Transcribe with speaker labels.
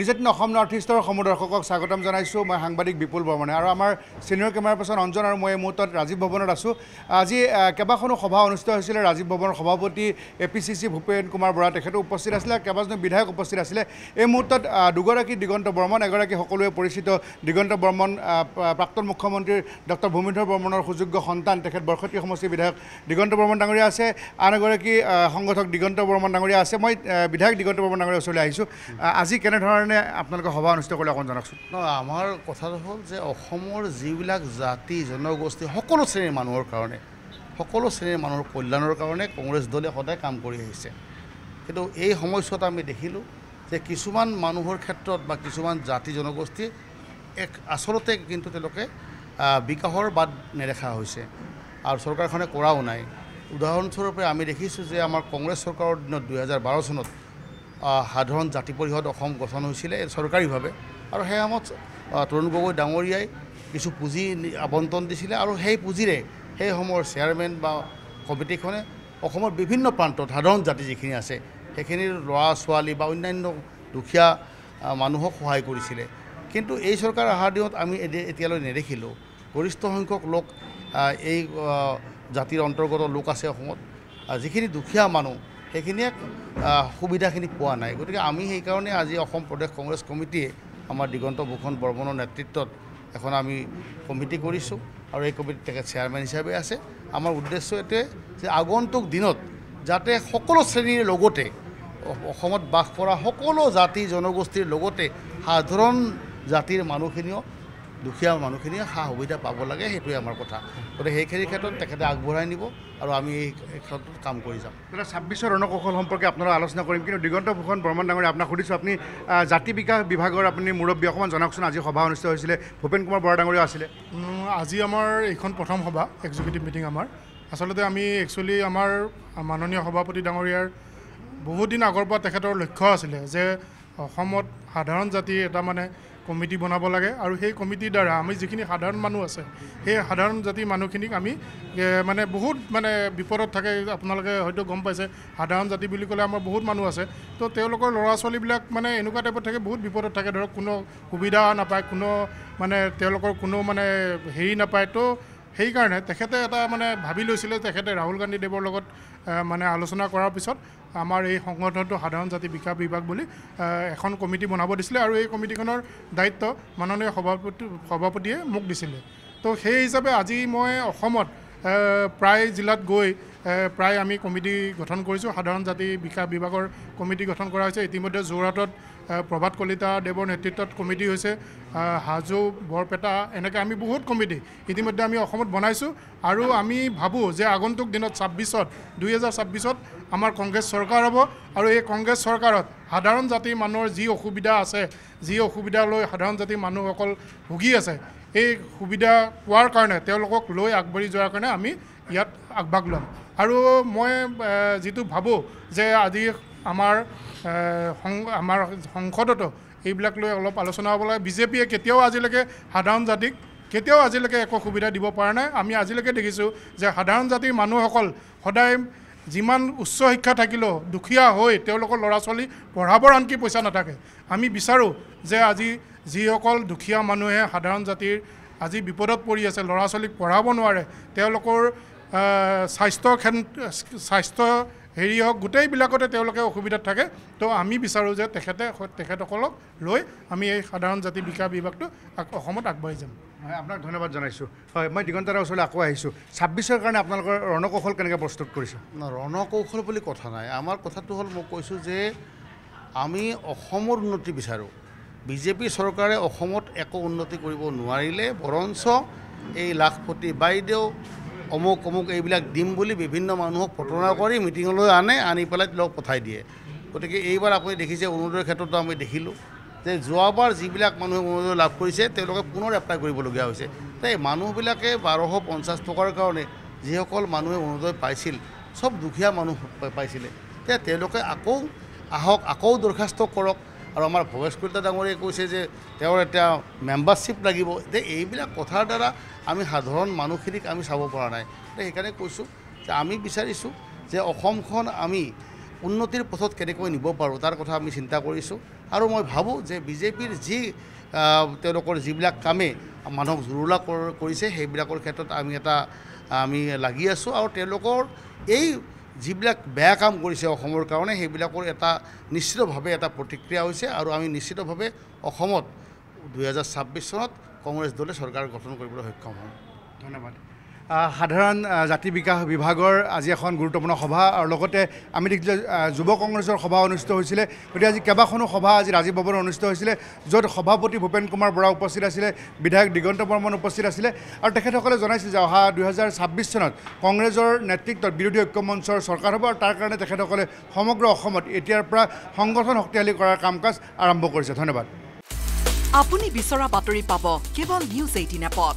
Speaker 1: নিজাতীন Assam north ইষ্টৰ সমূহ দৰ্শকক স্বাগতম জনাইছোঁ মই সাংবাদিক বিপুল বৰ্মনে আৰু আমাৰ ছিনিয়ৰ কেমেৰা পাৰ্চন অঞ্জন আৰু মই এই মুহূৰ্তত ৰাজীৱ ভৱনত আছোঁ আজি কেইবাখনো সভা অনুষ্ঠিত হৈছিলে ৰাজীৱ ভৱনৰ সভাপতি A P C C Bhupen Kumar Bora তেখেতো উপস্থিত আছিলে কেইবাজনো বিধায়ক উপস্থিত আছিলে এই মুহূৰ্তত দুগৰাকী দিগন্ত বৰ্মন এগৰাকী সকলোৱে পৰিচিত দিগন্ত বৰ্মন প্ৰাক্তন মুখ্যমন্ত্ৰী ডক্টৰ ভূমিধৰ বৰ্মনৰ সুযোগ্য সন্তান তেখেত বৰষতী সমষ্টিৰ বিধায়ক দিগন্ত বৰ্মন ডাঙৰীয়া আছে আন এগৰাকী সংগঠক দিগন্ত বৰ্মন ডাঙৰীয়া আছে মই বিধায়ক দিগন্ত বৰ্মন ডাঙৰীয়া ওচৰলৈ আহিছোঁ আজি কেনেধৰণৰ কাৰণে আপোনালোকে সভা অনুষ্ঠিত কৰিলে অকণ জনাওকচোন
Speaker 2: ন আমাৰ কথাটো হ'ল যে অসমৰ যিবিলাক জাতি জনগোষ্ঠী সকলো শ্ৰেণীৰ মানুহৰ কাৰণে সকলো শ্ৰেণীৰ মানুহৰ কল্যাণৰ কাৰণে কংগ্ৰেছ দলে সদায় কাম কৰি আহিছে কিন্তু এই সময়ছোৱাত আমি দেখিলোঁ যে কিছুমান মানুহৰ ক্ষেত্ৰত বা কিছুমান জাতি জনগোষ্ঠী এক আচলতে কিন্তু তেওঁলোকে বিকাশৰ বাট নেদেখা হৈছে আৰু চৰকাৰখনে কৰাও নাই উদাহৰণস্বৰূপে আমি দেখিছোঁ যে আমাৰ কংগ্ৰেছ চৰকাৰৰ দিনত দুহেজাৰ বাৰ চনত সাধাৰণ জাতি পৰিষদ অসম গঠন হৈছিলে চৰকাৰীভাৱে আৰু সেই সময়ত তৰুণ গগৈ ডাঙৰীয়াই কিছু পুঁজি আৱণ্টন দিছিলে আৰু সেই পুঁজিৰে সেই সময়ৰ চেয়াৰমেন বা কমিটিখনে অসমৰ বিভিন্ন প্ৰান্তত সাধাৰণ জাতি যিখিনি আছে সেইখিনিৰ ল'ৰা ছোৱালী বা অন্যান্য দুখীয়া মানুহক সহায় কৰিছিলে কিন্তু এই চৰকাৰ অহাৰ দিনত আমি এতিয়ালৈ নেদেখিলোঁ গৰিষ্ঠ সংখ্যক লোক এই জাতিৰ অন্তৰ্গত লোক আছে অসমত যিখিনি দুখীয়া মানুহ সেইখিনিয়ে সুবিধাখিনি পোৱা নাই গতিকে আমি সেইকাৰণে আজি অসম প্ৰদেশ কংগ্ৰেছ কমিটিয়ে আমাৰ দিগন্ত ভূষণ বৰ্মনৰ নেতৃত্বত এখন আমি কমিটি কৰিছোঁ আৰু এই কমিটিত তেখেত চেয়াৰমেন হিচাপে আছে আমাৰ উদ্দেশ্য এইটোৱে যে আগন্তুক দিনত যাতে সকলো শ্ৰেণীৰ লগতে অসমত বাস কৰা সকলো জাতি জনগোষ্ঠীৰ লগতে সাধাৰণ জাতিৰ মানুহখিনিও দুখীয়া মানুহখিনিয়ে সা সুবিধা পাব লাগে সেইটোৱে আমাৰ কথা গতিকে সেইখিনি ক্ষেত্ৰত তেখেতে আগবঢ়াই নিব আৰু আমি এই ক্ষেত্ৰত কাম কৰি যাম
Speaker 1: ছাব্বিছৰ ৰণকৌশল সম্পৰ্কে আপোনালোকে আলোচনা কৰিম কিন্তু দিগন্ত ভূষণ বৰ্মন ডাঙৰীয়া আপোনাক সুধিছোঁ আপুনি জাতি বিকাশ বিভাগৰ আপুনি মুৰব্বী অকণমান জনাওকচোন আজি সভা অনুষ্ঠিত হৈছিলে ভূপেন কুমাৰ বৰা বৰাডাঙৰীয়াও আছিলে
Speaker 3: আজি আমাৰ এইখন প্ৰথম সভা এক্সিকিউটিভ মিটিং আমাৰ আচলতে আমি একচুৱেলি আমাৰ মাননীয় সভাপতি ডাঙৰীয়াৰ বহুত দিন আগৰ পৰা তেখেতৰ লক্ষ্য আছিলে যে অসমত সাধাৰণ জাতি এটা মানে কমিটি বনাব লাগে আৰু সেই কমিটিৰ দ্বাৰা আমি যিখিনি সাধাৰণ মানুহ আছে সেই সাধাৰণ জাতিৰ মানুহখিনিক আমি মানে বহুত মানে বিপদত থাকে আপোনালোকে হয়তো গম পাইছে সাধাৰণ জাতি বুলি ক'লে আমাৰ বহুত মানুহ আছে তো তেওঁলোকৰ ল'ৰা ছোৱালীবিলাক মানে এনেকুৱা টাইপত থাকে বহুত বিপদত থাকে ধৰক কোনো সুবিধা নাপায় কোনো মানে তেওঁলোকৰ কোনো মানে হেৰি নাপায় তো সেইকাৰণে তেখেতে এটা মানে ভাবি লৈছিলে তেখেতে ৰাহুল গান্ধীদেৱৰ লগত মানে আলোচনা কৰাৰ পিছত আমাৰ এই সংগঠনটো সাধাৰণ জাতি বিকাশ বিভাগ বুলি এখন কমিটি বনাব দিছিলে আৰু এই কমিটিখনৰ দায়িত্ব মাননীয় সভাপতি সভাপতিয়ে মোক দিছিলে তো সেই হিচাপে আজি মই অসমত প্ৰায় জিলাত গৈ প্ৰায় আমি কমিটি গঠন কৰিছোঁ সাধাৰণ জাতি বিকাশ বিভাগৰ কমিটি গঠন কৰা হৈছে ইতিমধ্যে যোৰহাটত প্ৰভাত কলিতাদেৱৰ নেতৃত্বত কমিটি হৈছে হাজো বৰপেটা এনেকৈ আমি বহুত কমিটি ইতিমধ্যে আমি অসমত বনাইছোঁ আৰু আমি ভাবোঁ যে আগন্তুক দিনত ছাব্বিছত দুই হাজাৰ ছাব্বিছত আমাৰ কংগ্ৰেছ চৰকাৰ হ'ব আৰু এই কংগ্ৰেছ চৰকাৰত সাধাৰণ জাতিৰ মানুহৰ যি অসুবিধা আছে যি অসুবিধালৈ সাধাৰণ জাতিৰ মানুহসকল ভুগি আছে এই সুবিধা পোৱাৰ কাৰণে তেওঁলোকক লৈ আগবাঢ়ি যোৱাৰ কাৰণে আমি ইয়াত আগভাগ ল'ম আৰু মই যিটো ভাবোঁ যে আজি আমাৰ সং আমাৰ সংসদতো এইবিলাক লৈ অলপ আলোচনা হ'ব লাগে বিজেপিয়ে কেতিয়াও আজিলৈকে সাধাৰণ জাতিক কেতিয়াও আজিলৈকে একো সুবিধা দিব পৰা নাই আমি আজিলৈকে দেখিছোঁ যে সাধাৰণ জাতিৰ মানুহসকল সদায় যিমান উচ্চ শিক্ষা থাকিলেও দুখীয়া হৈ তেওঁলোকৰ ল'ৰা ছোৱালী পঢ়াবৰ আনকি পইচা নাথাকে আমি বিচাৰোঁ যে আজি যিসকল দুখীয়া মানুহে সাধাৰণ জাতিৰ আজি বিপদত পৰি আছে ল'ৰা ছোৱালীক পঢ়াব নোৱাৰে তেওঁলোকৰ স্বাস্থ্য স্বাস্থ্য হেৰি হওক গোটেইবিলাকতে তেওঁলোকে অসুবিধাত থাকে তো আমি বিচাৰোঁ যে তেখেতে তেখেতসকলক লৈ আমি এই সাধাৰণ জাতি বিকাশ বিভাগটো অসমত আগবাঢ়ি যাম হয় আপোনাক ধন্যবাদ জনাইছোঁ
Speaker 1: হয় মই দিগন্তাৰ ওচৰলৈ আকৌ আহিছোঁ ছাব্বিছৰ কাৰণে আপোনালোকৰ ৰণকৌশল কেনেকৈ প্ৰস্তুত কৰিছে ৰণকৌশল বুলি কথা নাই আমাৰ কথাটো হ'ল মই কৈছোঁ যে আমি অসমৰ উন্নতি বিচাৰোঁ
Speaker 2: বিজেপি চৰকাৰে অসমত একো উন্নতি কৰিব নোৱাৰিলে বৰঞ্চ এই লাখপতি বাইদেউ অমুক অমুক এইবিলাক দিম বুলি বিভিন্ন মানুহক প্ৰতাৰণা কৰি মিটিঙলৈ আনে আনি পেলাই তেওঁলোক পঠাই দিয়ে গতিকে এইবাৰ আপুনি দেখিছে অৰুণোদয়ৰ ক্ষেত্ৰতো আমি দেখিলোঁ যে যোৱাবাৰ যিবিলাক মানুহে অৰুণোদয় লাভ কৰিছে তেওঁলোকে পুনৰ এপ্লাই কৰিবলগীয়া হৈছে এই মানুহবিলাকে বাৰশ পঞ্চাছ টকাৰ কাৰণে যিসকল মানুহে অৰুণোদয় পাইছিল চব দুখীয়া মানুহ পাইছিলে তে তেওঁলোকে আকৌ আহক আকৌ দৰখাস্ত কৰক আৰু আমাৰ ভৱেশ কলিতা ডাঙৰীয়াই কৈছে যে তেওঁৰ এতিয়া মেম্বাৰশ্বিপ লাগিব যে এইবিলাক কথাৰ দ্বাৰা আমি সাধাৰণ মানুহখিনিক আমি চাব পৰা নাই গতিকে সেইকাৰণে কৈছোঁ যে আমি বিচাৰিছোঁ যে অসমখন আমি উন্নতিৰ পথত কেনেকৈ নিব পাৰোঁ তাৰ কথা আমি চিন্তা কৰিছোঁ আৰু মই ভাবোঁ যে বিজেপিৰ যি তেওঁলোকৰ যিবিলাক কামে মানুহক জুৰুলা কৰিছে সেইবিলাকৰ ক্ষেত্ৰত আমি এটা আমি লাগি আছোঁ আৰু তেওঁলোকৰ এই যিবিলাক বেয়া কাম কৰিছে অসমৰ কাৰণে সেইবিলাকৰ এটা নিশ্চিতভাৱে এটা প্ৰতিক্ৰিয়া হৈছে আৰু আমি নিশ্চিতভাৱে অসমত দুহেজাৰ ছাব্বিছ চনত কংগ্ৰেছ দলে চৰকাৰ গঠন কৰিবলৈ সক্ষম হ'ম
Speaker 1: ধন্যবাদ সাধাৰণ জাতি বিকাশ বিভাগৰ আজি এখন গুৰুত্বপূৰ্ণ সভা আৰু লগতে আমি দেখিছোঁ যুৱ কংগ্ৰেছৰ সভা অনুষ্ঠিত হৈছিলে গতিকে আজি কেইবাখনো সভা আজি ৰাজীৱ ভৱনত অনুষ্ঠিত হৈছিলে য'ত সভাপতি ভূপেন কুমাৰ বৰা উপস্থিত আছিলে বিধায়ক দিগন্ত বৰ্মন উপস্থিত আছিলে আৰু তেখেতসকলে জনাইছিল যে অহা দুহেজাৰ ছাব্বিছ চনত কংগ্ৰেছৰ নেতৃত্বত বিৰোধী ঐক্য মঞ্চৰ চৰকাৰ হ'ব আৰু তাৰ কাৰণে তেখেতসকলে সমগ্ৰ অসমত এতিয়াৰ পৰা সংগঠন শক্তিশালী কৰাৰ কাম কাজ আৰম্ভ কৰিছে
Speaker 3: ধন্যবাদ আপুনি বিচৰা বাতৰি পাব কেৱল নিউজ এইটিন এপত